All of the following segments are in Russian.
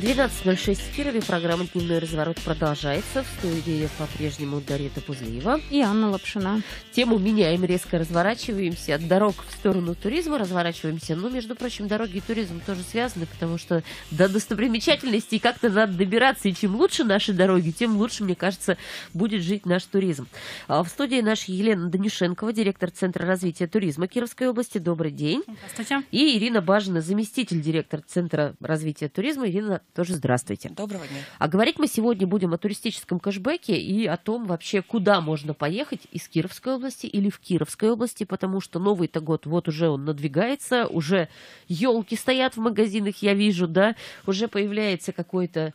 12.06 в Кирове. Программа «Дневной разворот» продолжается. В студии по-прежнему Дарита Пузлиева. И Анна Лапшина. Тему меняем, резко разворачиваемся от дорог в сторону туризма, разворачиваемся. Но, ну, между прочим, дороги и туризм тоже связаны, потому что до достопримечательностей как-то надо добираться. И чем лучше наши дороги, тем лучше, мне кажется, будет жить наш туризм. А в студии наша Елена Данишенкова, директор Центра развития туризма Кировской области. Добрый день. Здравствуйте. И Ирина Бажина, заместитель директора Центра развития туризма. Ирина тоже здравствуйте. Доброго дня. А говорить мы сегодня будем о туристическом кэшбэке и о том вообще, куда можно поехать из Кировской области или в Кировской области, потому что новый-то год, вот уже он надвигается, уже елки стоят в магазинах, я вижу, да, уже появляется какое то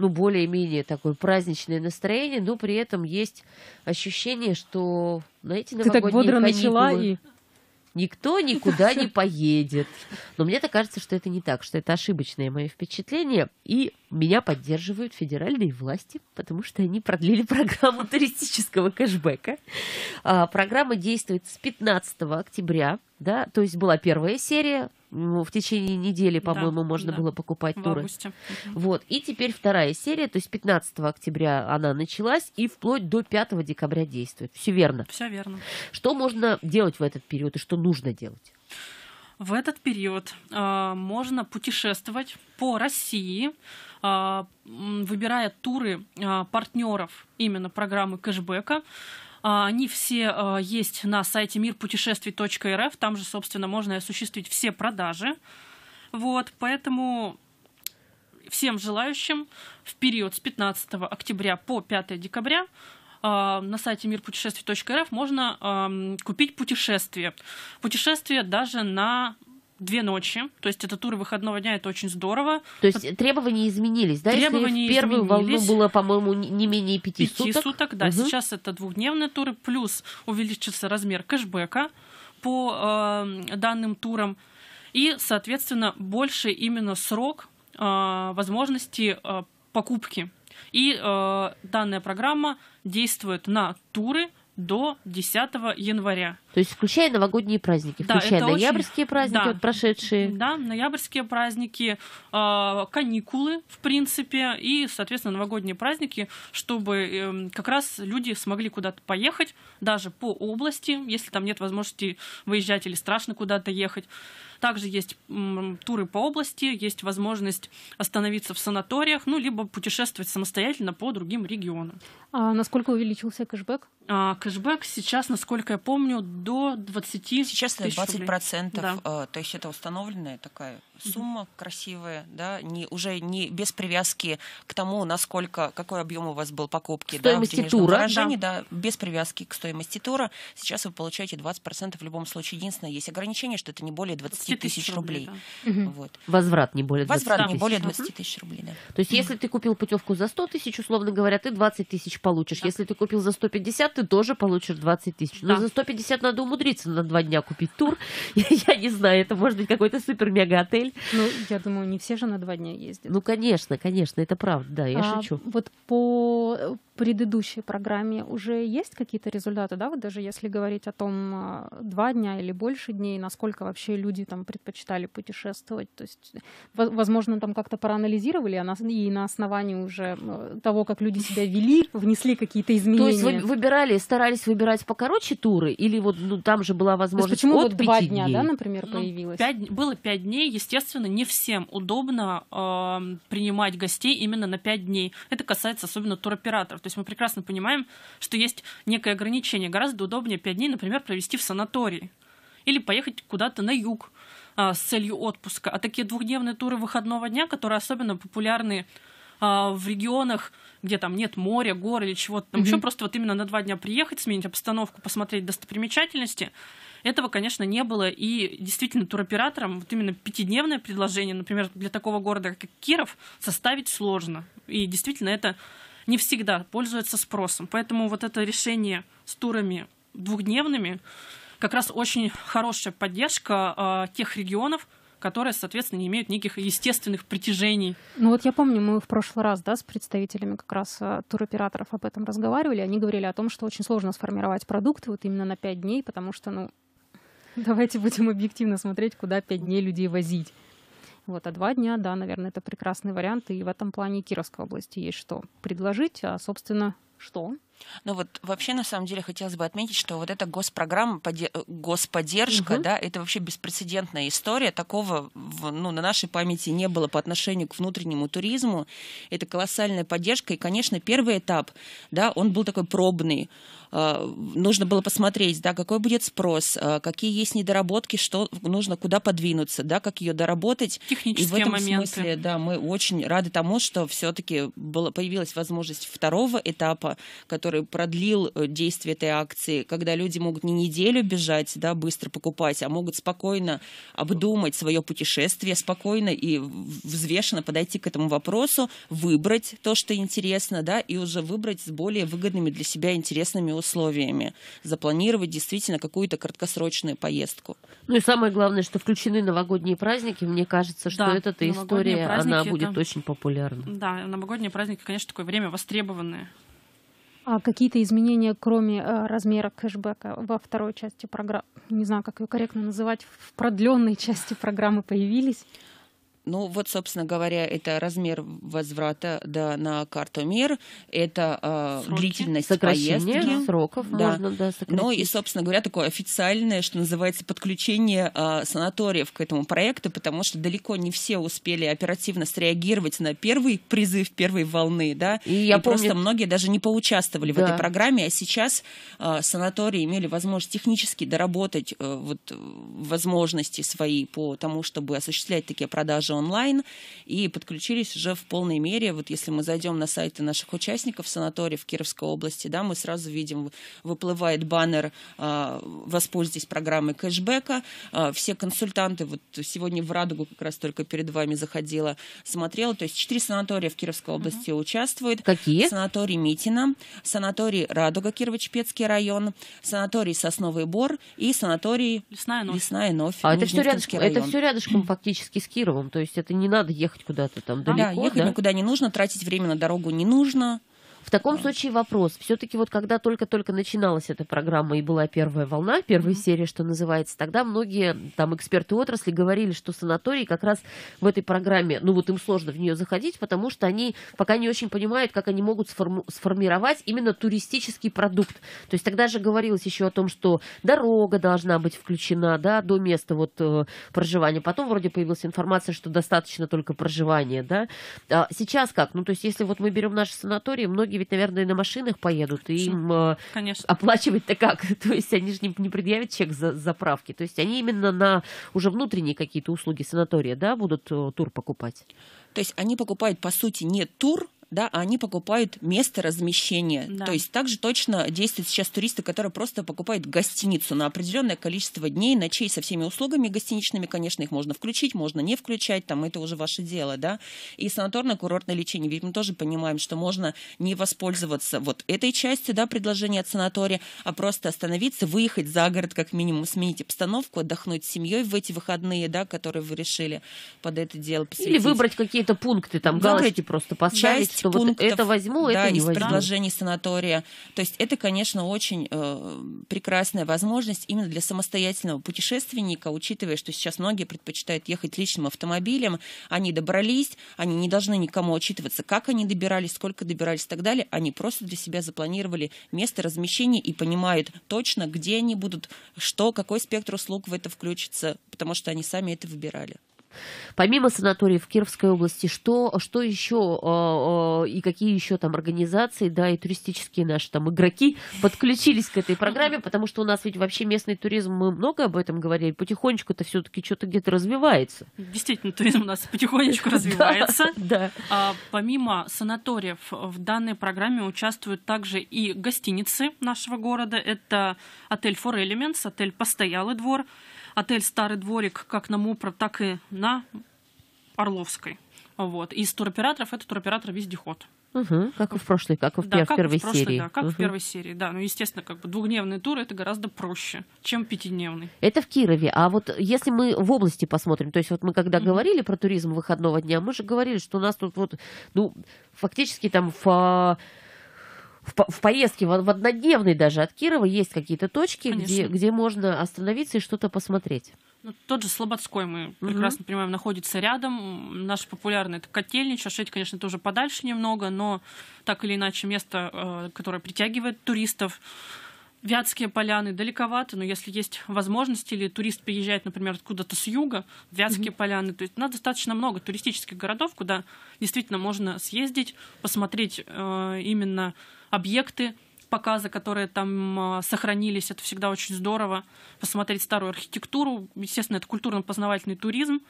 ну, более-менее такое праздничное настроение, но при этом есть ощущение, что на эти новогодние Ты так бодро каникулы... начала и никто никуда не поедет. Но мне-то кажется, что это не так, что это ошибочное мое впечатление. И меня поддерживают федеральные власти, потому что они продлили программу туристического кэшбэка. А, программа действует с 15 октября да, то есть была первая серия, ну, в течение недели, по-моему, да, можно да. было покупать в туры. Августе. Вот. И теперь вторая серия, то есть 15 октября она началась и вплоть до 5 декабря действует. Все верно. Все верно. Что можно делать в этот период и что нужно делать? В этот период э, можно путешествовать по России, э, выбирая туры э, партнеров именно программы кэшбэка. А, они все а, есть на сайте мирпутешествий.рф. Там же, собственно, можно осуществить все продажи. Вот, поэтому всем желающим в период с 15 октября по 5 декабря а, на сайте мирпутешествий.рф можно купить путешествие. Путешествие даже на две ночи. То есть это туры выходного дня, это очень здорово. То есть Под... требования изменились, да? Требования Если в первую изменились. волну было, по-моему, не менее пяти, пяти суток. суток, да. Угу. Сейчас это двухдневные туры, плюс увеличится размер кэшбэка по э, данным турам. И, соответственно, больше именно срок э, возможности э, покупки. И э, данная программа действует на туры до 10 января. То есть включая новогодние праздники, да, включая ноябрьские очень... праздники, да, вот прошедшие. Да, ноябрьские праздники, а, каникулы, в принципе, и, соответственно, новогодние праздники, чтобы эм, как раз люди смогли куда-то поехать, даже по области, если там нет возможности выезжать или страшно куда-то ехать. Также есть туры по области, есть возможность остановиться в санаториях, ну, либо путешествовать самостоятельно по другим регионам. А насколько увеличился кэшбэк? А, кэшбэк сейчас, насколько я помню, до 20 Сейчас это 20 рублей. процентов. Да. Э, то есть это установленная такая сумма красивая, да, не, уже не без привязки к тому, насколько, какой объем у вас был покупки, стоимости да, в тура, да. да, без привязки к стоимости тура. Сейчас вы получаете 20% в любом случае. Единственное, есть ограничение, что это не более 20 тысяч рублей. рублей да. вот. Возврат не более 20 Возврат тысяч. не более 20 тысяч рублей, да. То есть, mm-hmm. если ты купил путевку за 100 тысяч, условно говоря, ты 20 тысяч получишь. Да. Если ты купил за 150, ты тоже получишь 20 тысяч. Ну, да. Но за 150 надо умудриться на два дня купить тур. Я не знаю, это может быть какой-то супер-мега-отель отель. Ну, я думаю, не все же на два дня ездят. Ну, конечно, конечно, это правда, да, я а шучу. Вот по предыдущей программе уже есть какие-то результаты, да, вот даже если говорить о том, а, два дня или больше дней, насколько вообще люди там предпочитали путешествовать, то есть, возможно, там как-то проанализировали, а и на основании уже того, как люди себя вели, внесли какие-то изменения. То есть вы выбирали, старались выбирать покороче туры, или вот ну, там же была возможность то есть почему от вот два дня, дней? да, например, ну, появилось? Пять, было пять дней, естественно, не всем удобно э, принимать гостей именно на пять дней. Это касается особенно туроператоров то есть мы прекрасно понимаем, что есть некое ограничение. Гораздо удобнее 5 дней, например, провести в санатории или поехать куда-то на юг а, с целью отпуска. А такие двухдневные туры выходного дня, которые особенно популярны а, в регионах, где там нет моря, гор или чего-то там mm-hmm. еще, просто вот именно на два дня приехать, сменить обстановку, посмотреть достопримечательности, этого, конечно, не было. И действительно, туроператорам вот именно пятидневное предложение, например, для такого города, как Киров, составить сложно. И действительно, это не всегда пользуется спросом. Поэтому вот это решение с турами двухдневными как раз очень хорошая поддержка э, тех регионов, которые, соответственно, не имеют никаких естественных притяжений. Ну вот я помню, мы в прошлый раз да, с представителями как раз а, туроператоров об этом разговаривали. Они говорили о том, что очень сложно сформировать продукты вот именно на пять дней, потому что, ну, давайте будем объективно смотреть, куда пять дней людей возить. Вот, а два дня, да, наверное, это прекрасный вариант. И в этом плане Кировской области есть что предложить. А, собственно, что? Ну вот вообще, на самом деле, хотелось бы отметить, что вот эта госпрограмма, э, господдержка, угу. да, это вообще беспрецедентная история. Такого ну, на нашей памяти не было по отношению к внутреннему туризму. Это колоссальная поддержка. И, конечно, первый этап, да, он был такой пробный. А, нужно было посмотреть, да, какой будет спрос, а, какие есть недоработки, что нужно, куда подвинуться, да, как ее доработать. Технические И в этом моменты. смысле, да, мы очень рады тому, что все-таки появилась возможность второго этапа, который который продлил э, действие этой акции, когда люди могут не неделю бежать, да, быстро покупать, а могут спокойно обдумать свое путешествие, спокойно и взвешенно подойти к этому вопросу, выбрать то, что интересно, да, и уже выбрать с более выгодными для себя интересными условиями, запланировать действительно какую-то краткосрочную поездку. Ну и самое главное, что включены новогодние праздники, мне кажется, что да, эта история, она будет это... очень популярна. Да, новогодние праздники, конечно, такое время востребованное. А какие-то изменения, кроме э, размера кэшбэка во второй части программы, не знаю, как ее корректно называть, в продленной части программы появились? Ну вот, собственно говоря, это размер возврата да, на карту МИР, это э, длительность Сокращение поездки. сроков да. можно да, сократить. Ну и, собственно говоря, такое официальное, что называется, подключение э, санаториев к этому проекту, потому что далеко не все успели оперативно среагировать на первый призыв первой волны. Да? И, я и помню... просто многие даже не поучаствовали да. в этой программе, а сейчас э, санатории имели возможность технически доработать э, вот, э, возможности свои по тому, чтобы осуществлять такие продажи онлайн и подключились уже в полной мере. Вот если мы зайдем на сайты наших участников санаториев в Кировской области, да, мы сразу видим, выплывает баннер а, «Воспользуйтесь программой кэшбэка». А, все консультанты, вот сегодня в «Радугу» как раз только перед вами заходила, смотрела. То есть четыре санатория в Кировской области угу. участвуют. Какие? Санаторий Митина, санаторий «Радуга» Кирово-Чепецкий район, санаторий «Сосновый бор» и санаторий «Лесная новь». а это все, рядышком, это все рядышком фактически с Кировом. То есть это не надо ехать куда-то там далеко. Да, ехать да? никуда не нужно, тратить время на дорогу не нужно. В таком случае вопрос. Все-таки вот когда только-только начиналась эта программа и была первая волна, первая mm серия, что называется, тогда многие там эксперты отрасли говорили, что санатории как раз в этой программе, ну вот им сложно в нее заходить, потому что они пока не очень понимают, как они могут сформу- сформировать именно туристический продукт. То есть тогда же говорилось еще о том, что дорога должна быть включена, да, до места вот э, проживания. Потом вроде появилась информация, что достаточно только проживания, да. А сейчас как? Ну то есть если вот мы берем наши санатории, многие Многие ведь, наверное, на машинах поедут, и им Конечно. Э, оплачивать-то как? То есть они же не, не предъявят чек за заправки. То есть они именно на уже внутренние какие-то услуги санатория, да, будут э, тур покупать? То есть они покупают, по сути, не тур, да, а они покупают место размещения. Да. То есть также точно действуют сейчас туристы, которые просто покупают гостиницу на определенное количество дней, ночей со всеми услугами гостиничными. Конечно, их можно включить, можно не включать, там это уже ваше дело, да. И санаторно-курортное лечение. Ведь мы тоже понимаем, что можно не воспользоваться вот этой частью, да, предложения от санатория, а просто остановиться, выехать за город, как минимум, сменить обстановку, отдохнуть с семьей в эти выходные, да, которые вы решили под это дело посвятить. Или выбрать какие-то пункты, там, галочки просто поставить. Часть что пунктов, вот это возьму, да, это не из возьму. предложений санатория. То есть это, конечно, очень э, прекрасная возможность именно для самостоятельного путешественника, учитывая, что сейчас многие предпочитают ехать личным автомобилем, они добрались, они не должны никому отчитываться, как они добирались, сколько добирались и так далее, они просто для себя запланировали место размещения и понимают точно, где они будут, что, какой спектр услуг в это включится, потому что они сами это выбирали. Помимо санаториев в Кировской области, что, что еще а, а, и какие еще там организации, да, и туристические наши там игроки подключились к этой программе, потому что у нас ведь вообще местный туризм, мы много об этом говорили, потихонечку это все-таки что-то где-то развивается. Действительно, туризм у нас потихонечку развивается. Да. А, помимо санаториев в данной программе участвуют также и гостиницы нашего города. Это отель Four Elements, отель Постоялый двор, отель «Старый дворик» как на Мупром, так и на Орловской. Вот. Из туроператоров это туроператор-вездеход. Угу, как и в прошлой, как и в, да, пер- как первой прошлой, серии. Да, как угу. в первой серии, да. Ну, естественно, как бы двухдневный тур это гораздо проще, чем пятидневный. Это в Кирове. А вот если мы в области посмотрим, то есть вот мы когда угу. говорили про туризм выходного дня, мы же говорили, что у нас тут вот, ну, фактически там в в, в поездке, в, в однодневной даже от Кирова есть какие-то точки, где, где можно остановиться и что-то посмотреть. Ну, тот же Слободской, мы угу. прекрасно понимаем, находится рядом. Наш популярный это котельник. Шашеть, конечно, тоже подальше немного, но так или иначе место, э, которое притягивает туристов. Вятские поляны далековато, но если есть возможность, или турист приезжает, например, откуда-то с юга, Вятские mm-hmm. поляны, то есть у ну, нас достаточно много туристических городов, куда действительно можно съездить, посмотреть э, именно объекты показа, которые там а, сохранились. Это всегда очень здорово. Посмотреть старую архитектуру. Естественно, это культурно-познавательный туризм.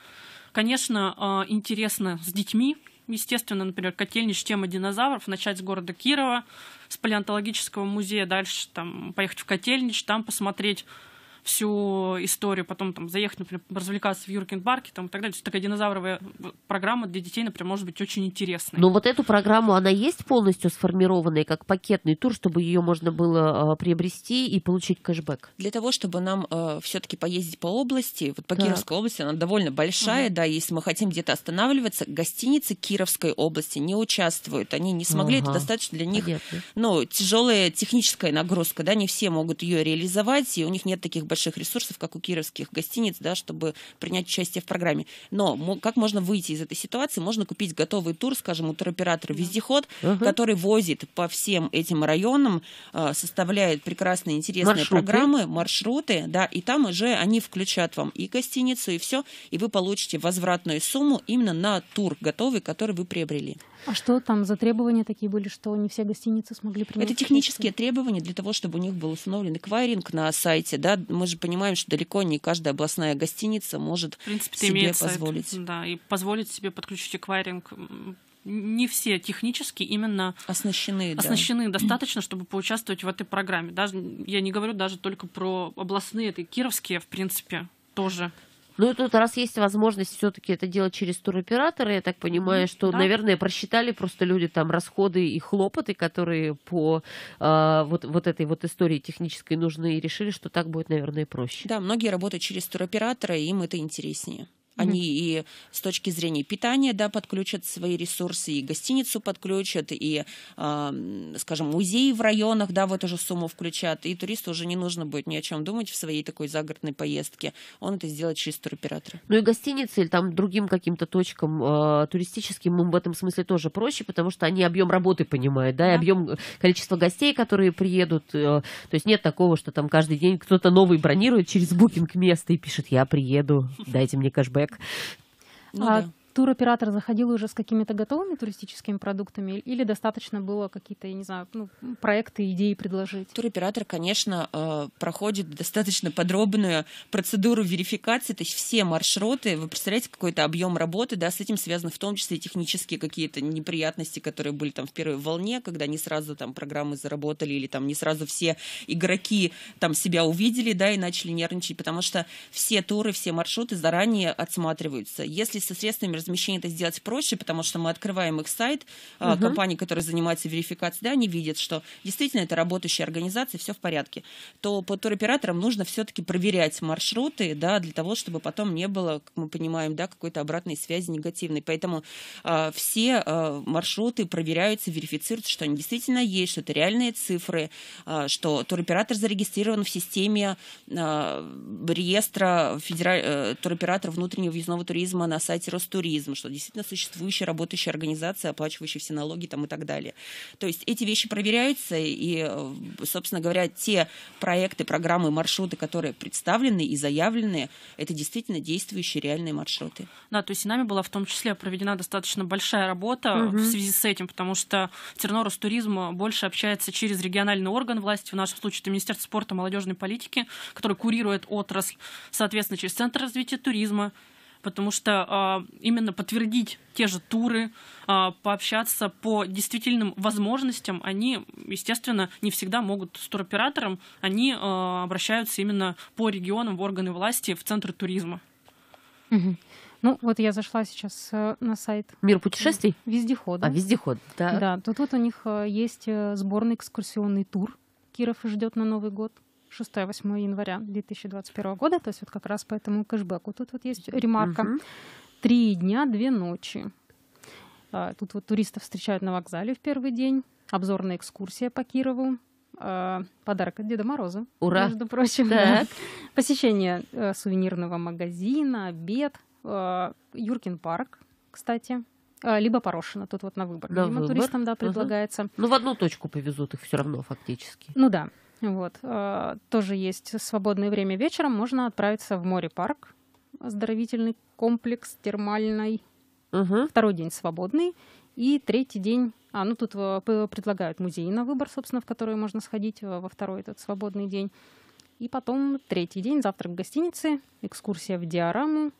Конечно, а, интересно с детьми. Естественно, например, котельнич, тема динозавров, начать с города Кирова, с палеонтологического музея, дальше там, поехать в котельнич, там посмотреть всю историю, потом там заехать, например, развлекаться в Юркин парке там, и так далее. То есть такая динозавровая э, программа для детей, например, может быть очень интересной. Но вот эту программу, она есть полностью сформированная как пакетный тур, чтобы ее можно было э, приобрести и получить кэшбэк? Для того, чтобы нам э, все-таки поездить по области, вот по так. Кировской области, она довольно большая, угу. да, если мы хотим где-то останавливаться, гостиницы Кировской области не участвуют, они не смогли, ага. это достаточно для них, Понятно. ну, тяжелая техническая нагрузка, да, не все могут ее реализовать, и у них нет таких больших ресурсов, как у кировских гостиниц, да, чтобы принять участие в программе. Но как можно выйти из этой ситуации? Можно купить готовый тур, скажем, у туроператора «Вездеход», угу. который возит по всем этим районам, а, составляет прекрасные, интересные маршруты. программы, маршруты, да, и там уже они включат вам и гостиницу, и все, и вы получите возвратную сумму именно на тур готовый, который вы приобрели. А что там за требования такие были, что не все гостиницы смогли принять? Это технические требования для того, чтобы у них был установлен эквайринг на сайте, да, мы мы же понимаем, что далеко не каждая областная гостиница может в принципе, себе имеет позволить. Сайт, да, и позволить себе подключить эквайринг не все технически именно оснащены, оснащены да. достаточно, чтобы поучаствовать в этой программе. Даже, я не говорю даже только про областные, это кировские, в принципе, тоже ну и тут, раз есть возможность все-таки это делать через туроператора, я так понимаю, что, да. наверное, просчитали просто люди там расходы и хлопоты, которые по э, вот, вот этой вот истории технической нужны, и решили, что так будет, наверное, проще. Да, многие работают через туроператора, им это интереснее. Они mm-hmm. и с точки зрения питания, да, подключат свои ресурсы, и гостиницу подключат, и, э, скажем, музеи в районах, да, в эту же сумму включат. И туристу уже не нужно будет ни о чем думать в своей такой загородной поездке. Он это сделает через туроператора. Ну и гостиницы или там другим каким-то точкам э, туристическим им в этом смысле тоже проще, потому что они объем работы понимают, да, и да. объем э, количество гостей, которые приедут. Э, то есть нет такого, что там каждый день кто-то новый бронирует через букинг место и пишет, я приеду, дайте мне кэшбэк человек. Ну, а, да туроператор заходил уже с какими-то готовыми туристическими продуктами или достаточно было какие-то, я не знаю, ну, проекты, идеи предложить? Туроператор, конечно, э, проходит достаточно подробную процедуру верификации, то есть все маршруты, вы представляете, какой-то объем работы, да, с этим связаны в том числе технические какие-то неприятности, которые были там в первой волне, когда не сразу там программы заработали или там не сразу все игроки там себя увидели, да, и начали нервничать, потому что все туры, все маршруты заранее отсматриваются. Если со средствами размещения это сделать проще, потому что мы открываем их сайт, угу. компании, которые занимаются верификацией, да, они видят, что действительно это работающая организация, все в порядке. То по туроператорам нужно все-таки проверять маршруты, да, для того, чтобы потом не было, как мы понимаем, да, какой-то обратной связи негативной. Поэтому э, все э, маршруты проверяются, верифицируются, что они действительно есть, что это реальные цифры, э, что туроператор зарегистрирован в системе э, реестра федераль... туроператора внутреннего въездного туризма на сайте Ростуризма, туризм, что действительно существующая работающая организация, оплачивающая все налоги там, и так далее. То есть эти вещи проверяются, и, э, собственно говоря, те проекты, программы, маршруты, которые представлены и заявлены, это действительно действующие реальные маршруты. Да, то есть и нами была в том числе проведена достаточно большая работа угу. в связи с этим, потому что Тернорус туризм больше общается через региональный орган власти, в нашем случае это Министерство спорта, молодежной политики, который курирует отрасль, соответственно, через Центр развития туризма, потому что э, именно подтвердить те же туры, э, пообщаться по действительным возможностям, они, естественно, не всегда могут с туроператором, они э, обращаются именно по регионам в органы власти, в центры туризма. Угу. Ну, вот я зашла сейчас э, на сайт. Мир путешествий? Э, вездеход. А, вездеход, да. Да, тут вот у них э, есть сборный экскурсионный тур. Киров ждет на Новый год. 6-8 января 2021 года, то есть вот как раз по этому кэшбэку. Тут вот есть ремарка. Три дня, две ночи. А, тут вот туристов встречают на вокзале в первый день, обзорная экскурсия по Кирову, а, подарок от Деда Мороза, Ура! между прочим. Так. Да. Посещение э, сувенирного магазина, обед, э, Юркин парк, кстати, э, либо Порошина, тут вот на выбор. На Видимо, выбор. туристам, да, предлагается. Угу. Ну, в одну точку повезут их все равно фактически. Ну да. Вот. А, тоже есть свободное время вечером. Можно отправиться в море-парк, оздоровительный комплекс термальный. Угу. Второй день свободный. И третий день... А, ну тут а, предлагают музей на выбор, собственно, в который можно сходить а, во второй этот свободный день. И потом третий день, завтрак в гостинице, экскурсия в диораму.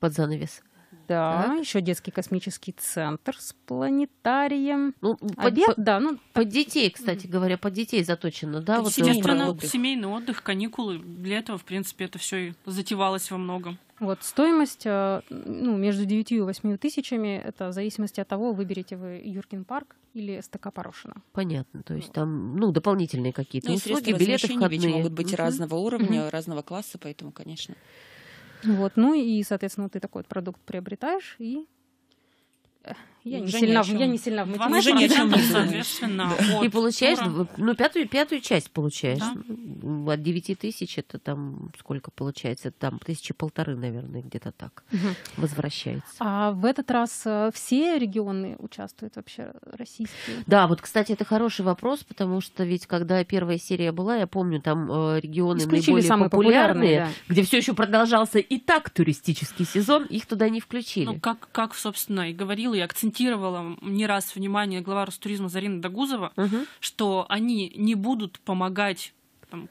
Под занавес. Да, так. еще детский космический центр с планетарием. Ну, Обед, под, да, ну, под детей, кстати говоря, под детей заточено, да? Вот Естественно, семейный отдых, каникулы. Для этого, в принципе, это все и затевалось во многом. Вот стоимость э, ну, между 9 и 8 тысячами, это в зависимости от того, выберете вы Юркин парк или СТК Порошина. Понятно, то есть там ну, дополнительные какие-то ну, услуги, билеты входные. могут быть mm-hmm. разного уровня, mm-hmm. разного класса, поэтому, конечно. Вот, ну и, соответственно, ты такой вот продукт приобретаешь и э, я не, сильно, в, я не сильно в математике. Уже нечем, соответственно. И получаешь, ну, пятую, пятую часть получаешь. От 9 тысяч это там сколько получается? Там тысячи полторы, наверное, где-то так возвращается. А в этот раз э, все регионы участвуют вообще российские? Да, вот, кстати, это хороший вопрос, потому что ведь когда первая серия была, я помню, там э, регионы наиболее популярные, популярные где все еще продолжался и так туристический сезон, их туда не включили. Ну, как, как собственно, и говорила, и акцентировала акцентировала не раз внимание глава Ростуризма Зарина Дагузова, угу. что они не будут помогать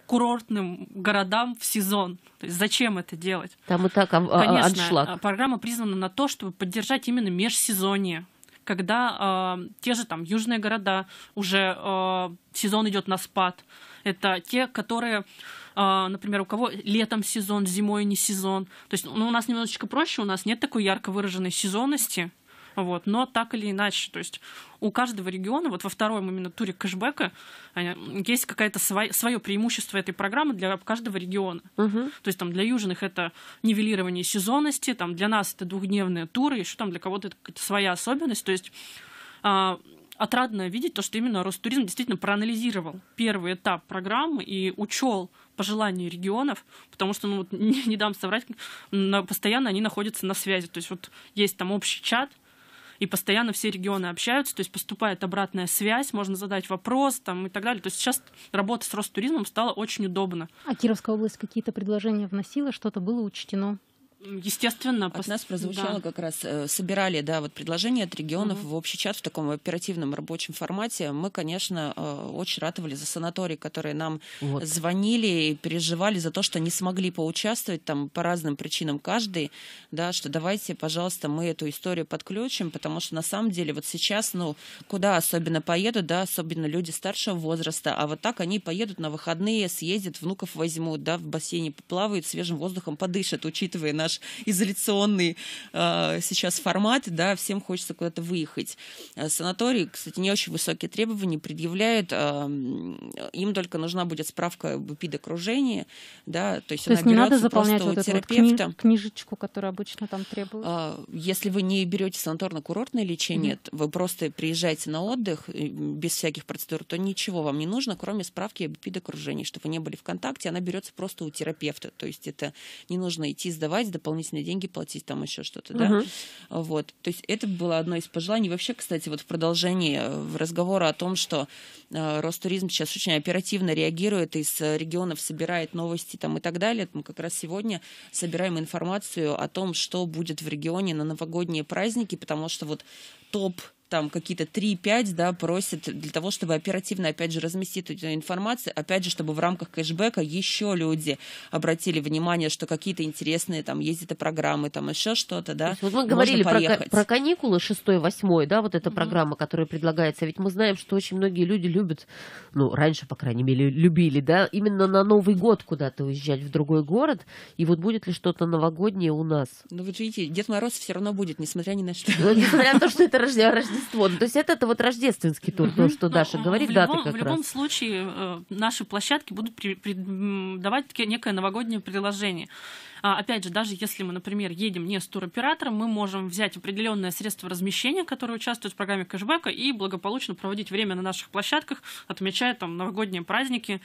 курортным городам в сезон. То есть зачем это делать? Там и так а, а Конечно, аншлаг. А, программа призвана на то, чтобы поддержать именно межсезонье когда э, те же там южные города уже э, сезон идет на спад. Это те, которые, э, например, у кого летом сезон, зимой не сезон. То есть ну, у нас немножечко проще, у нас нет такой ярко выраженной сезонности. Вот. Но так или иначе, то есть у каждого региона, вот во втором именно туре кэшбэка, есть какое-то свое преимущество этой программы для каждого региона. Угу. То есть там для южных это нивелирование сезонности, там для нас это двухдневные туры, еще там для кого-то это какая-то своя особенность. То есть а, отрадно видеть то, что именно Ростуризм действительно проанализировал первый этап программы и учел пожелания регионов, потому что, ну, вот, не, не дам соврать, на, постоянно они находятся на связи. То есть вот есть там общий чат, и постоянно все регионы общаются, то есть поступает обратная связь, можно задать вопрос там, и так далее. То есть сейчас работа с Ростуризмом стала очень удобно. А Кировская область какие-то предложения вносила, что-то было учтено? Естественно. От нас прозвучало да. как раз, э, собирали, да, вот предложения от регионов угу. в общий чат в таком оперативном рабочем формате. Мы, конечно, э, очень ратовали за санатории, которые нам вот. звонили и переживали за то, что не смогли поучаствовать там по разным причинам каждый, да, что давайте, пожалуйста, мы эту историю подключим, потому что на самом деле вот сейчас, ну, куда особенно поедут, да, особенно люди старшего возраста, а вот так они поедут на выходные, съездят, внуков возьмут, да, в бассейне поплавают, свежим воздухом подышат, учитывая наш наш изоляционный э, сейчас формат, да, всем хочется куда-то выехать. Э, санатории. кстати, не очень высокие требования предъявляют. э, им только нужна будет справка об эпидокружении, да, то есть то она есть не надо заполнять вот терапевта вот книжечку, которую обычно там требуют? Э, если вы не берете санаторно-курортное лечение, mm. вы просто приезжаете на отдых э, без всяких процедур, то ничего вам не нужно, кроме справки об эпидокружении, что вы не были в контакте, она берется просто у терапевта, то есть это не нужно идти сдавать дополнительные деньги платить, там еще что-то, да. Угу. Вот. То есть это было одно из пожеланий. Вообще, кстати, вот в продолжении э, разговора о том, что э, Ростуризм сейчас очень оперативно реагирует, из э, регионов собирает новости там и так далее. Мы как раз сегодня собираем информацию о том, что будет в регионе на новогодние праздники, потому что вот топ там какие-то 3-5, да, просят для того, чтобы оперативно, опять же, разместить эту информацию, опять же, чтобы в рамках кэшбэка еще люди обратили внимание, что какие-то интересные там есть это программы, там еще что-то, да. Вот мы говорили про, про каникулы 6-8, да, вот эта mm-hmm. программа, которая предлагается, ведь мы знаем, что очень многие люди любят, ну, раньше, по крайней мере, любили, да, именно на Новый год куда-то уезжать в другой город, и вот будет ли что-то новогоднее у нас? Ну, вы же видите, Дед Мороз все равно будет, несмотря ни на что. Ну, несмотря на то, что это рождение Рождество. Ну, то есть это вот рождественский тур, то, что ну, Даша говорит, да, В любом случае э, наши площадки будут давать некое новогоднее предложение. А, опять же, даже если мы, например, едем не с туроператором, мы можем взять определенное средство размещения, которое участвует в программе кэшбэка, и благополучно проводить время на наших площадках, отмечая там новогодние праздники,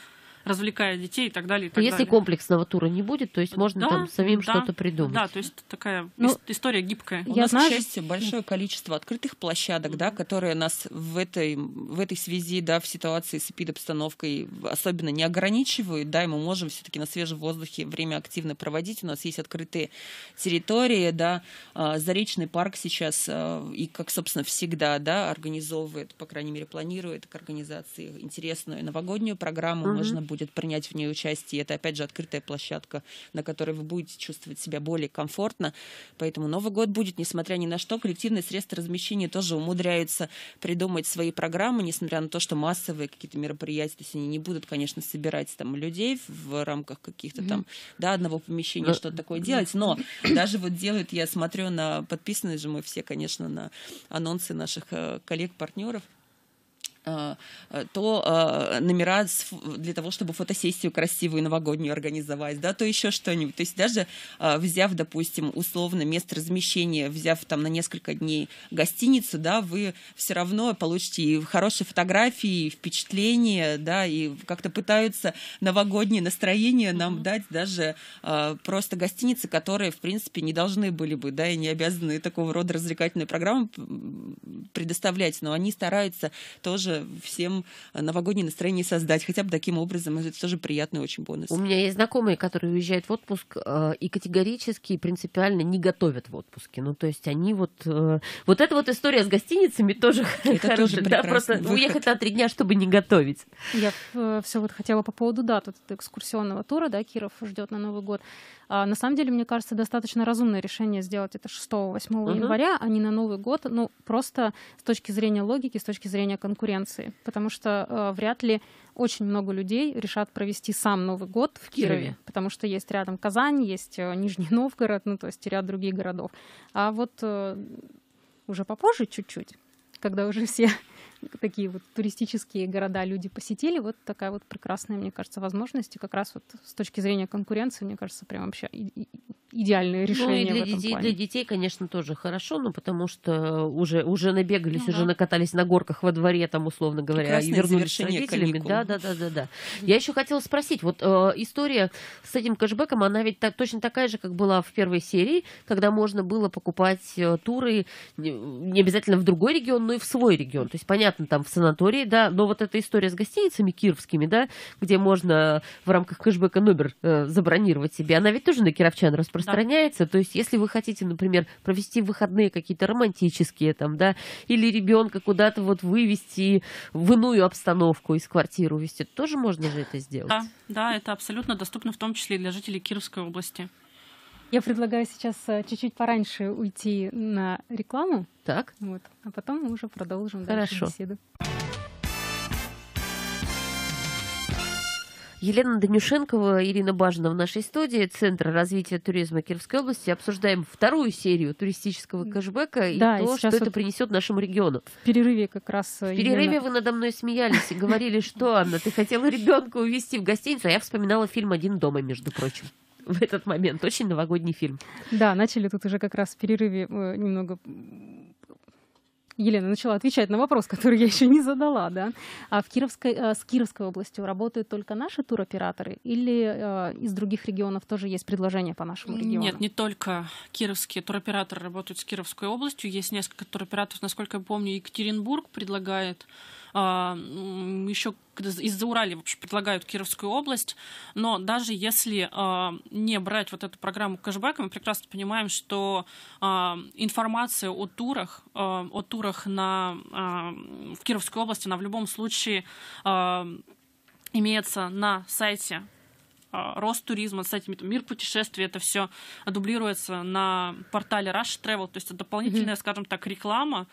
развлекая детей и так далее. И так Если далее. комплексного тура не будет, то есть можно да, там самим да, что-то придумать. Да, то есть такая ну, история гибкая. У нас, знаю, к счастью, большое количество открытых площадок, да, которые нас в этой, в этой связи, да, в ситуации с эпидобстановкой особенно не ограничивают, да, и мы можем все-таки на свежем воздухе время активно проводить. У нас есть открытые территории, да, а, Заречный парк сейчас а, и, как, собственно, всегда, да, организовывает, по крайней мере, планирует к организации интересную новогоднюю программу, угу. можно будет будет принять в ней участие. Это, опять же, открытая площадка, на которой вы будете чувствовать себя более комфортно. Поэтому Новый год будет, несмотря ни на что. Коллективные средства размещения тоже умудряются придумать свои программы, несмотря на то, что массовые какие-то мероприятия, то есть они не будут, конечно, собирать там людей в рамках каких-то там, да, одного помещения, что-то такое делать. Но даже вот делают, я смотрю на подписанные же мы все, конечно, на анонсы наших э, коллег-партнеров, Э, э, то э, номера для того, чтобы фотосессию красивую новогоднюю организовать, да, то еще что-нибудь. То есть даже взяв, допустим, условно место размещения, взяв там на несколько дней гостиницу, да, вы все равно получите и хорошие фотографии, и впечатления, да, и как-то пытаются новогоднее настроение нам дать даже просто гостиницы, которые, в принципе, не должны были бы, да, и не обязаны такого рода развлекательную программу предоставлять, но они стараются тоже всем э, новогоднее настроение создать, хотя бы таким образом. Это тоже приятный очень бонус. У меня есть знакомые, которые уезжают в отпуск э, и категорически и принципиально не готовят в отпуске. Ну, то есть они вот... Э, вот эта вот история с гостиницами тоже хорошая. да, просто выход. уехать на три дня, чтобы не готовить. Я все вот хотела по поводу дат вот экскурсионного тура, да, Киров ждет на Новый год. А, на самом деле, мне кажется, достаточно разумное решение сделать это 6-8 угу. января, а не на Новый год. Ну, просто с точки зрения логики, с точки зрения конкуренции конференции, потому что э, вряд ли очень много людей решат провести сам Новый год в Кирове, Кирове, потому что есть рядом Казань, есть э, Нижний Новгород, ну то есть ряд других городов. А вот э, уже попозже чуть-чуть, когда уже все такие вот туристические города люди посетили. Вот такая вот прекрасная, мне кажется, возможность. И как раз вот с точки зрения конкуренции, мне кажется, прям вообще идеальное решение. Ну и для, детей, плане. для детей, конечно, тоже хорошо, но ну, потому что уже, уже набегались, ну, уже накатались на горках во дворе, там, условно говоря, Прекрасное и вернулись с родителями. Да, да, да, да, да. Я еще хотела спросить: вот э, история с этим кэшбэком, она ведь так точно такая же, как была в первой серии, когда можно было покупать э, туры не обязательно в другой регион, но и в свой регион. То есть, понятно, понятно, там в санатории, да, но вот эта история с гостиницами кировскими, да, где можно в рамках кэшбэка номер э, забронировать себе, она ведь тоже на кировчан распространяется. Да. То есть, если вы хотите, например, провести выходные какие-то романтические там, да, или ребенка куда-то вот вывести в иную обстановку из квартиры увезти, тоже можно же это сделать. Да, да, это абсолютно доступно в том числе и для жителей Кировской области. Я предлагаю сейчас э, чуть-чуть пораньше уйти на рекламу. Так. Вот, а потом мы уже продолжим Хорошо. дальше беседу. Елена Данюшенкова, Ирина Бажина в нашей студии, Центр развития туризма Кировской области. Обсуждаем вторую серию туристического кэшбэка и да, то, и что вот это принесет нашему региону. В перерыве как раз... Э, в перерыве Елена... вы надо мной смеялись и говорили, что, Анна, ты хотела ребенка увезти в гостиницу, а я вспоминала фильм «Один дома», между прочим. в этот момент. Очень новогодний фильм. Да, начали тут уже как раз в перерыве э, немного Елена начала отвечать на вопрос, который я еще не задала, да. А в Кировской, э, с Кировской областью работают только наши туроператоры или э, из других регионов тоже есть предложения по нашему региону? Нет, не только кировские туроператоры работают с Кировской областью. Есть несколько туроператоров, насколько я помню, Екатеринбург предлагает. А, еще из-за Урали вообще предлагают Кировскую область, но даже если э, не брать вот эту программу кэшбэка, мы прекрасно понимаем, что э, информация о турах, э, о турах на, э, в Кировской области, она в любом случае э, имеется на сайте рост туризма, кстати, мир путешествий, это все дублируется на портале Rush Travel, то есть это дополнительная, mm-hmm. скажем так, реклама,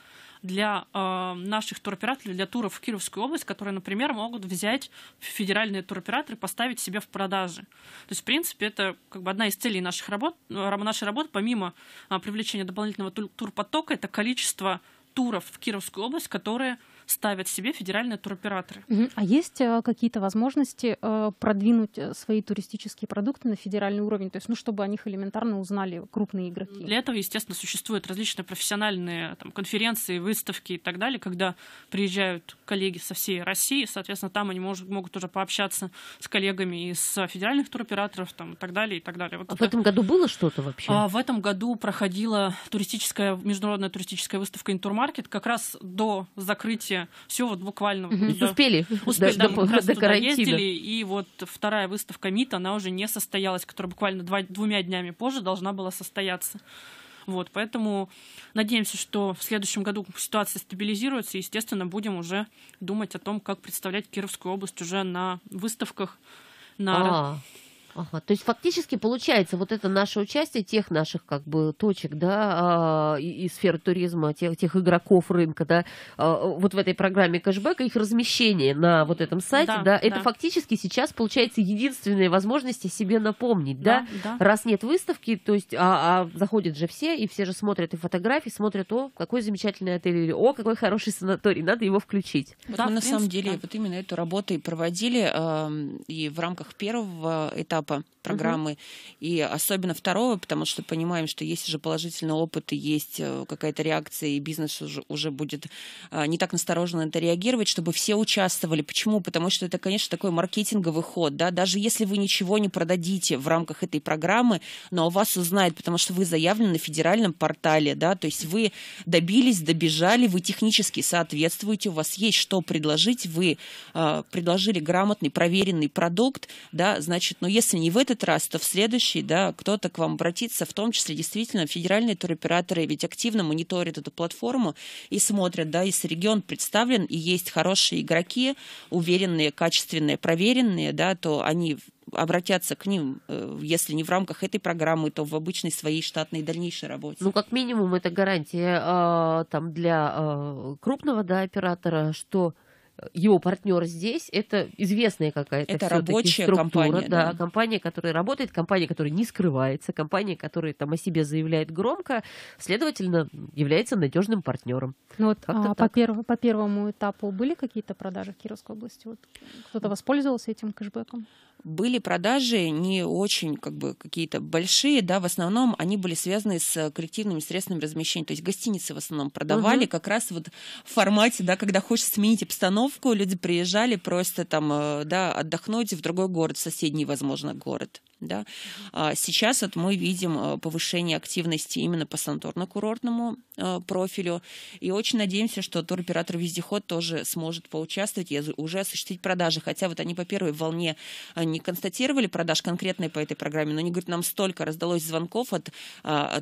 для э, наших туроператоров, для туров в Кировскую область, которые, например, могут взять федеральные туроператоры, поставить себе в продажи. То есть, в принципе, это как бы одна из целей наших работ, э, нашей работы, помимо э, привлечения дополнительного турпотока, это количество туров в Кировскую область, которые ставят себе федеральные туроператоры. А есть э, какие-то возможности э, продвинуть э, свои туристические продукты на федеральный уровень? То есть, ну, чтобы о них элементарно узнали крупные игроки? Для этого, естественно, существуют различные профессиональные там, конференции, выставки и так далее, когда приезжают коллеги со всей России, соответственно, там они мож- могут уже пообщаться с коллегами из федеральных туроператоров там, и так далее, и так далее. Вот а в этом году было что-то вообще? А, в этом году проходила туристическая, международная туристическая выставка Интурмаркет. Как раз до закрытия Тбилиси. Все вот буквально... Угу. Туда, успели. Успели, до да, мы как ездили. И вот вторая выставка МИД, она уже не состоялась, которая буквально два, двумя днями позже должна была состояться. Вот, поэтому надеемся, что в следующем году ситуация стабилизируется, и, естественно, будем уже думать о том, как представлять Кировскую область уже на выставках, на... А-а-а Ага, то есть фактически получается вот это наше участие тех наших как бы точек, да, а, и, и сферы туризма, тех, тех игроков рынка, да, а, вот в этой программе кэшбэка, их размещение на вот этом сайте, да, да это да. фактически сейчас получается единственная возможность себе напомнить, да, да, да. раз нет выставки, то есть, а, а заходят же все, и все же смотрят и фотографии, смотрят, о, какой замечательный отель, или о, какой хороший санаторий, надо его включить. Вот да, мы на самом деле да. вот именно эту работу и проводили, э, и в рамках первого этапа этапа программы, угу. и особенно второго, потому что понимаем, что есть уже положительный опыт, и есть э, какая-то реакция, и бизнес уже, уже будет э, не так настороженно на это реагировать, чтобы все участвовали. Почему? Потому что это, конечно, такой маркетинговый ход, да, даже если вы ничего не продадите в рамках этой программы, но о вас узнают, потому что вы заявлены на федеральном портале, да, то есть вы добились, добежали, вы технически соответствуете, у вас есть что предложить, вы э, предложили грамотный, проверенный продукт, да, значит, но если если не в этот раз, то в следующий, да, кто-то к вам обратится, в том числе действительно федеральные туроператоры ведь активно мониторят эту платформу и смотрят, да, если регион представлен и есть хорошие игроки, уверенные, качественные, проверенные, да, то они обратятся к ним, э, если не в рамках этой программы, то в обычной своей штатной дальнейшей работе. Ну, как минимум, это гарантия э, там для э, крупного да, оператора, что его партнер здесь, это известная какая-то это рабочая структура, компания, да, да, компания, которая работает, компания, которая не скрывается, компания, которая там о себе заявляет громко, следовательно, является надежным партнером. Ну вот а, по, первому по первому этапу были какие-то продажи в Кировской области? Вот кто-то воспользовался этим кэшбэком? Были продажи не очень как бы какие-то большие, да, в основном они были связаны с э, коллективными средствами размещения, то есть гостиницы в основном продавали угу. как раз вот в формате, да, когда хочешь сменить обстановку, люди приезжали просто там, э, да, отдохнуть в другой город, в соседний, возможно, город. Да? А сейчас вот мы видим э, повышение активности именно по санаторно-курортному э, профилю. И очень надеемся, что туроператор «Вездеход» тоже сможет поучаствовать и уже осуществить продажи. Хотя вот они по первой волне э, не констатировали продаж конкретной по этой программе, но они говорят, нам столько раздалось звонков от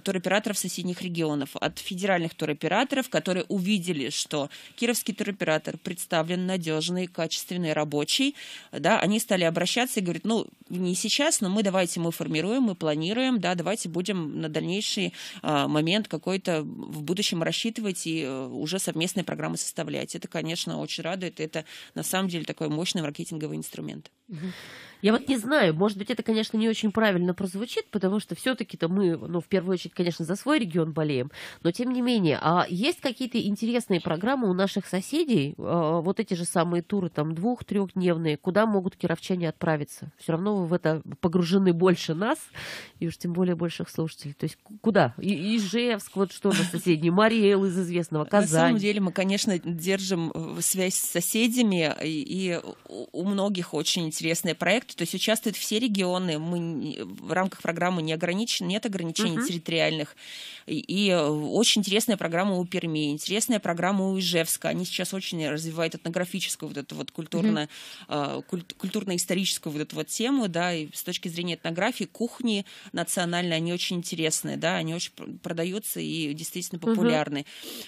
туроператоров соседних регионов, от федеральных туроператоров, которые увидели, что кировский туроператор представлен надежный, качественный, рабочий. Да? Они стали обращаться и говорят, ну, не сейчас, но мы давайте мы формируем, мы планируем, да, давайте будем на дальнейший а, момент какой-то в будущем рассчитывать и э, уже совместные программы составлять. Это, конечно, очень радует. Это на самом деле такой мощный маркетинговый инструмент. Я вот не знаю, может быть, это, конечно, не очень правильно прозвучит, потому что все-таки-то мы, ну, в первую очередь, конечно, за свой регион болеем, но тем не менее, а есть какие-то интересные программы у наших соседей, а, вот эти же самые туры, там, двух-трехдневные, куда могут кировчане отправиться? Все равно вы в это погружены больше нас, и уж тем более больших слушателей. То есть куда? И Ижевск, вот что на соседний, Мариэл из известного, Казань. На самом деле мы, конечно, держим э, связь с соседями, и у многих очень интересные проекты. То есть участвуют все регионы. Мы в рамках программы не ограничены, нет ограничений uh-huh. территориальных. И, и э, очень интересная программа у Перми, интересная программа у Ижевска. Они сейчас очень развивают этнографическую вот эту вот культурно, uh-huh. культ, культурно-историческую вот эту вот тему, да, и с точки зрения этнографии, кухни национальные, они очень интересные, да, они очень продаются и действительно популярны.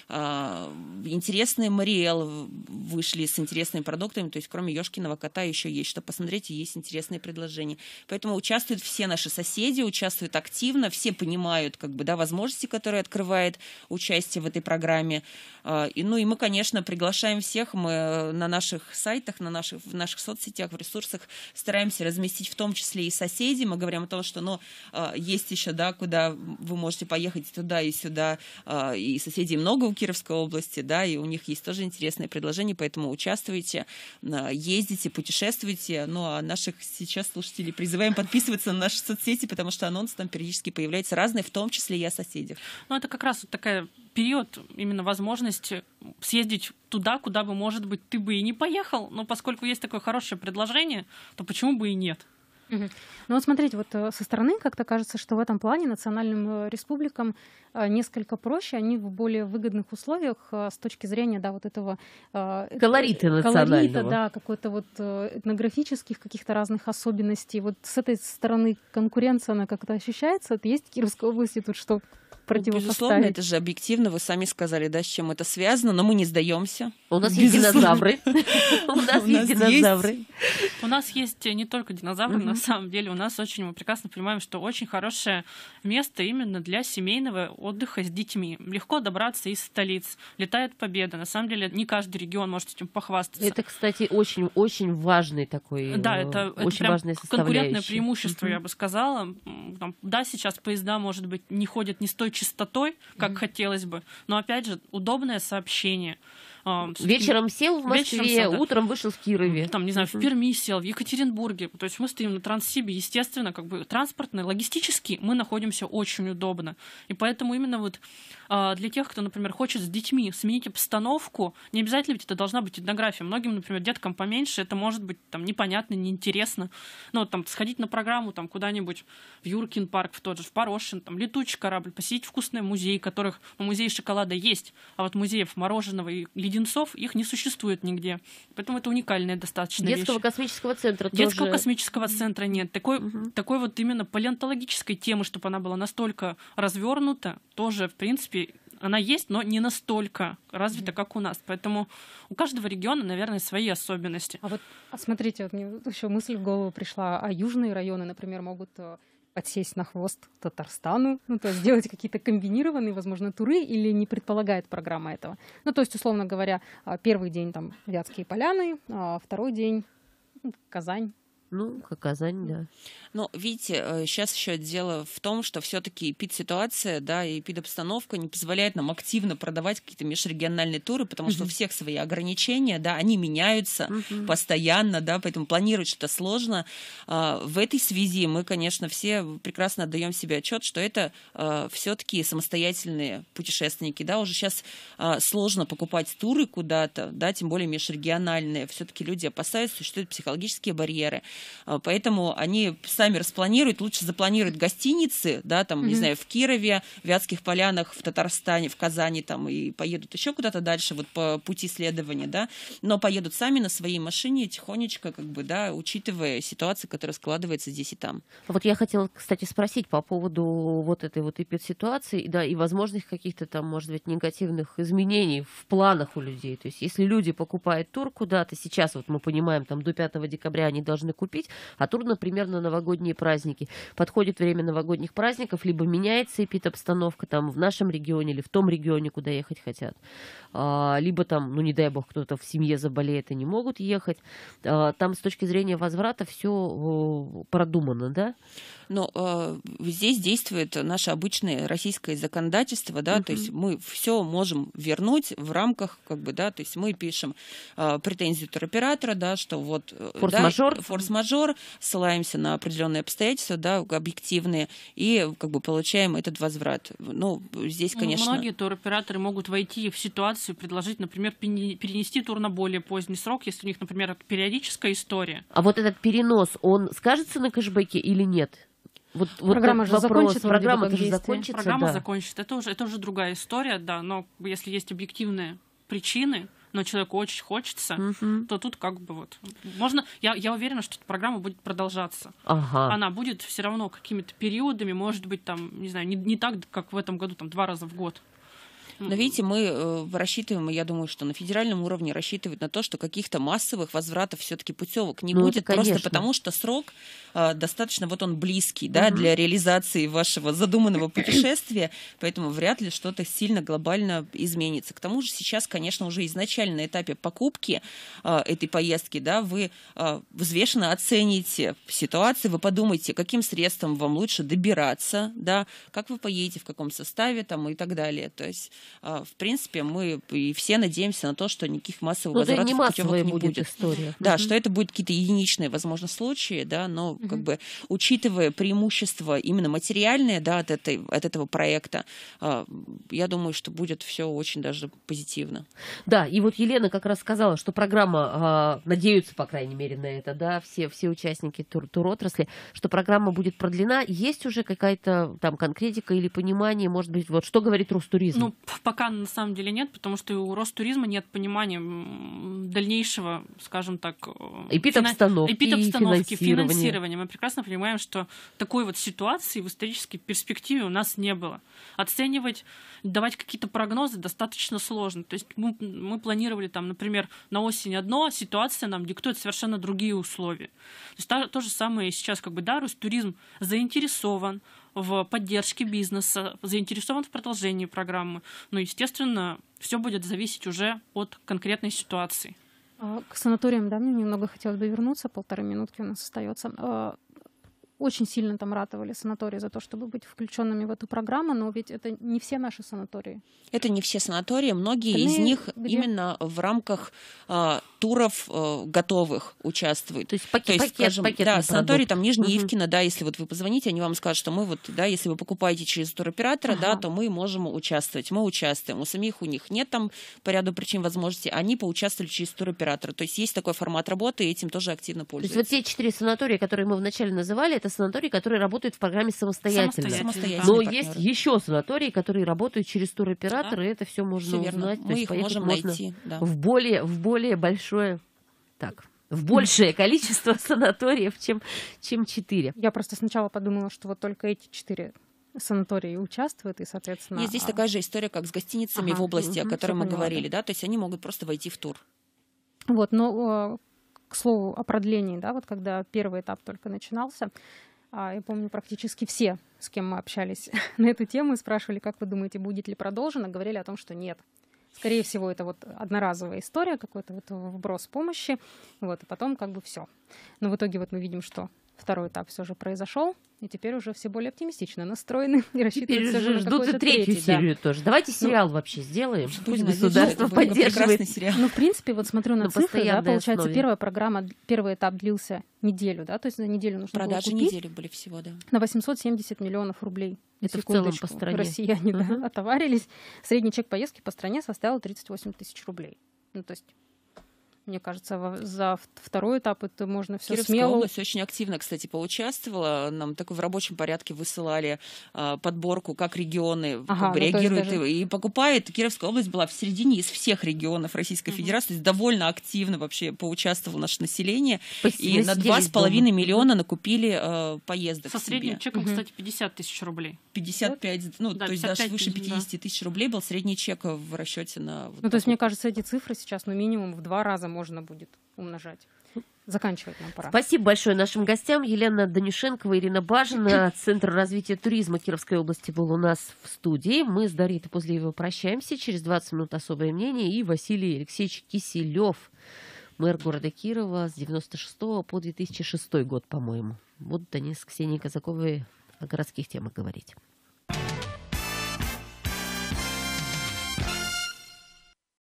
Uh-huh. Интересные Мариэл вышли с интересными продуктами, то есть кроме Ёшкиного кота еще есть что посмотреть посмотрите, есть интересные предложения. Поэтому участвуют все наши соседи, участвуют активно, все понимают как бы, да, возможности, которые открывает участие в этой программе. А, и, ну и мы, конечно, приглашаем всех, мы э, на наших сайтах, на наших, в наших соцсетях, в ресурсах стараемся разместить в том числе и соседей. Мы говорим о том, что ну, а, есть еще, да, куда вы можете поехать туда и сюда, а, и соседей много у Кировской области, да, и у них есть тоже интересные предложения, поэтому участвуйте, ездите, путешествуйте, ну, а наших сейчас слушателей призываем подписываться на наши соцсети, потому что анонсы там периодически появляются разные, в том числе и о соседях. Ну, это как раз вот такая период, именно возможность съездить туда, куда бы, может быть, ты бы и не поехал, но поскольку есть такое хорошее предложение, то почему бы и нет? Ну вот смотрите, вот э, со стороны как-то кажется, что в этом плане национальным э, республикам э, несколько проще, они в более выгодных условиях с точки зрения, да, вот этого колорита колорита, да, какой-то вот этнографических каких-то разных особенностей. Вот с этой стороны конкуренция, она как-то ощущается. Это есть в Кировской области тут что? Ну, противопоставить. Безусловно, это же объективно. Вы сами сказали, да, с чем это связано, но мы не сдаемся. У нас есть динозавры. У нас есть динозавры. У нас есть не только динозавры, на самом деле. У нас очень, мы прекрасно понимаем, что очень хорошее место именно для семейного отдыха с детьми. Легко добраться из столиц. Летает победа. На самом деле, не каждый регион может этим похвастаться. Это, кстати, очень-очень важный такой, э, да, это, очень это важная конкурентное преимущество, я бы сказала. да, сейчас поезда, может быть, не ходят не с той чистотой, как mm-hmm. хотелось бы. Но опять же, удобное сообщение. А, вечером сел в Москве, сел, да. утром вышел в Кирове. Там, не знаю, в Перми сел, в Екатеринбурге. То есть мы стоим на Транссибе, естественно, как бы транспортно, логистически мы находимся очень удобно. И поэтому именно вот а, для тех, кто, например, хочет с детьми сменить обстановку, не обязательно ведь это должна быть этнография. Многим, например, деткам поменьше это может быть там непонятно, неинтересно. Ну, вот, там, сходить на программу там куда-нибудь в Юркин парк, в тот же, в Порошин, там, летучий корабль, посетить вкусные музеи, которых, ну, музей шоколада есть, а вот музеев мороженого и Одинцов, их не существует нигде. Поэтому это уникальная достаточно Детского вещь. космического центра Детского тоже. космического центра нет. Такой, угу. такой вот именно палеонтологической темы, чтобы она была настолько развернута, тоже, в принципе, она есть, но не настолько развита, как у нас. Поэтому у каждого региона, наверное, свои особенности. А вот а смотрите, вот мне еще мысль в голову пришла, а южные районы, например, могут э, отсесть на хвост Татарстану, ну, то есть сделать какие-то комбинированные, возможно, туры или не предполагает программа этого. Ну, то есть, условно говоря, а, первый день там Вятские поляны, а, второй день ну, Казань, ну, как Казань, да. Ну, видите, сейчас э, еще дело в том, что все-таки эпид-ситуация, да, и эпид-обстановка не позволяет нам активно продавать какие-то межрегиональные туры, потому что у всех свои ограничения, да, они меняются постоянно, да, поэтому планировать что-то сложно. А, в этой связи мы, конечно, все прекрасно отдаем себе отчет, что это а, все-таки самостоятельные путешественники, да, уже сейчас а, сложно покупать туры куда-то, да, тем более межрегиональные. Все-таки люди опасаются, существуют психологические барьеры. А, поэтому они сами распланируют, лучше запланируют гостиницы, да, там, mm-hmm. не знаю, в Кирове, в Вятских полянах, в Татарстане, в Казани там и поедут еще куда-то дальше вот по пути следования, да, но поедут сами на своей машине тихонечко, как бы, да, учитывая ситуацию, которая складывается здесь и там. А вот я хотела, кстати, спросить по поводу вот этой вот эпид-ситуации, да, и возможных каких-то там, может быть, негативных изменений в планах у людей. То есть, если люди покупают тур куда-то, сейчас вот мы понимаем, там до 5 декабря они должны купить купить, а трудно примерно новогодние праздники. Подходит время новогодних праздников, либо меняется и обстановка там в нашем регионе или в том регионе, куда ехать хотят. А, либо там, ну не дай бог, кто-то в семье заболеет и не могут ехать. А, там с точки зрения возврата все продумано, да? Но э, здесь действует наше обычное российское законодательство, да, угу. то есть мы все можем вернуть в рамках, как бы, да, то есть мы пишем э, претензию туроператора, да, что вот... Э, форс-мажор. Да, форс форс-мажор, ссылаемся на определенные обстоятельства, да, объективные, и как бы получаем этот возврат. Ну, здесь, ну, конечно... Многие туроператоры могут войти в ситуацию, предложить, например, перенести тур на более поздний срок, если у них, например, периодическая история. А вот этот перенос, он скажется на кэшбэке или нет? Вот, вот же вопрос. закончится. Программа же закончится. Программа да. закончится. Это уже, это уже другая история, да. Но если есть объективные причины, но человеку очень хочется, угу. то тут как бы вот можно. Я, я уверена, что эта программа будет продолжаться. Ага. Она будет все равно какими-то периодами, может быть, там, не знаю, не, не так, как в этом году, там, два раза в год. Но видите, мы э, рассчитываем, я думаю, что на федеральном уровне рассчитывают на то, что каких-то массовых возвратов все-таки путевок не ну, будет, просто потому что срок а, достаточно, вот он близкий, да, для реализации вашего задуманного путешествия, поэтому вряд ли что-то сильно глобально изменится. К тому же сейчас, конечно, уже изначально на этапе покупки а, этой поездки, да, вы а, взвешенно оцените ситуацию, вы подумайте, каким средством вам лучше добираться, да, как вы поедете, в каком составе там и так далее. То есть а, в принципе, мы и все надеемся на то, что никаких массовых ну, возвратов ну, возвратов да не, не будет. будет. История. Да, угу. что это будут какие-то единичные, возможно, случаи, да, но угу. как бы учитывая преимущества именно материальные, да, от, этой, от этого проекта, а, я думаю, что будет все очень даже позитивно. Да, и вот Елена как раз сказала, что программа, а, надеются, по крайней мере, на это, да, все, все участники тур, отрасли, что программа будет продлена. Есть уже какая-то там конкретика или понимание, может быть, вот что говорит Ростуризм? Ну, пока на самом деле нет, потому что у Ростуризма нет понимания дальнейшего, скажем так, эпид-обстановки, эпид-обстановки финансирования. финансирования. Мы прекрасно понимаем, что такой вот ситуации в исторической перспективе у нас не было. Оценивать, давать какие-то прогнозы достаточно сложно. То есть мы, мы планировали там, например, на осень одно, а ситуация нам диктует совершенно другие условия. То есть то, то же самое сейчас, как бы, да, Ростуризм заинтересован, в поддержке бизнеса, заинтересован в продолжении программы. Но, ну, естественно, все будет зависеть уже от конкретной ситуации. А, к санаториям, да, мне немного хотелось бы вернуться, полторы минутки у нас остается. А, очень сильно там ратовали санатории за то, чтобы быть включенными в эту программу, но ведь это не все наши санатории. Это не все санатории, многие Остальные из них где? именно в рамках э, туров э, готовых участвуют. То есть пакет, то есть, пакет, скажем, пакет да, санаторий там Нижний угу. Ивкино, да, если вот вы позвоните, они вам скажут, что мы вот, да, если вы покупаете через туроператора, ага. да, то мы можем участвовать, мы участвуем. У самих у них нет там по ряду причин возможности, они поучаствовали через туроператора. То есть есть такой формат работы, и этим тоже активно пользуются. То есть вот те четыре санатория, которые мы вначале называли, это это санатории, которые работают в программе самостоятельно. самостоятельно. Но партнеры. есть еще санатории, которые работают через туроператоры. да. и это все можно все узнать. Мы их можем найти. Да. В, более, в более большое... Так, в большее количество санаториев, чем, чем 4. Я просто сначала подумала, что вот только эти 4 санатории участвуют, и, соответственно... Нет, здесь а... такая же история, как с гостиницами ага, в области, угу, о которой мы поняла, говорили, да. да, то есть они могут просто войти в тур. Вот, но а, к слову о продлении, да, вот когда первый этап только начинался, а, я помню, практически все, с кем мы общались на эту тему, и спрашивали, как вы думаете, будет ли продолжено, говорили о том, что нет. Скорее всего, это вот одноразовая история, какой-то вот вброс помощи, вот, и а потом как бы все. Но в итоге вот мы видим, что второй этап все же произошел, и теперь уже все более оптимистично настроены и рассчитывают все же на ждут и третью третий, серию да. тоже. Давайте ну, сериал ну, вообще сделаем, пусть государство поддерживает. Сериал. Ну, в принципе, вот смотрю на, на ну, цифры, да, получается, основе. первая программа, первый этап длился неделю, да, то есть за неделю нужно Продажи было купить. недели были всего, да. На 870 миллионов рублей. Это в целом по стране. Россияне, uh-huh. да, отоварились. Средний чек поездки по стране составил 38 тысяч рублей. Ну, то есть мне кажется, за второй этап это можно все Кировская смело. область очень активно, кстати, поучаствовала. Нам так в рабочем порядке высылали э, подборку, как регионы ага, как бы, ну, реагируют даже... и, и покупают. Кировская область была в середине из всех регионов Российской угу. Федерации. То есть довольно активно вообще поучаствовало наше население. Посидели и на 2,5 дома. миллиона накупили э, поездок Со средним себе. чеком, угу. кстати, 50 тысяч рублей. 55, вот. ну, да, то есть даже выше 50 да. тысяч рублей был средний чек в расчете на... Вот ну, такой. то есть, мне кажется, эти цифры сейчас, ну, минимум в два раза можно будет умножать. Заканчивать нам пора. Спасибо большое нашим гостям. Елена Данюшенкова, Ирина Бажина, Центр развития туризма Кировской области был у нас в студии. Мы с Даритой Пузлеевой прощаемся. Через 20 минут особое мнение. И Василий Алексеевич Киселев, мэр города Кирова с 96 по 2006 год, по-моему. Будут они с Ксенией Казаковой о городских темах говорить.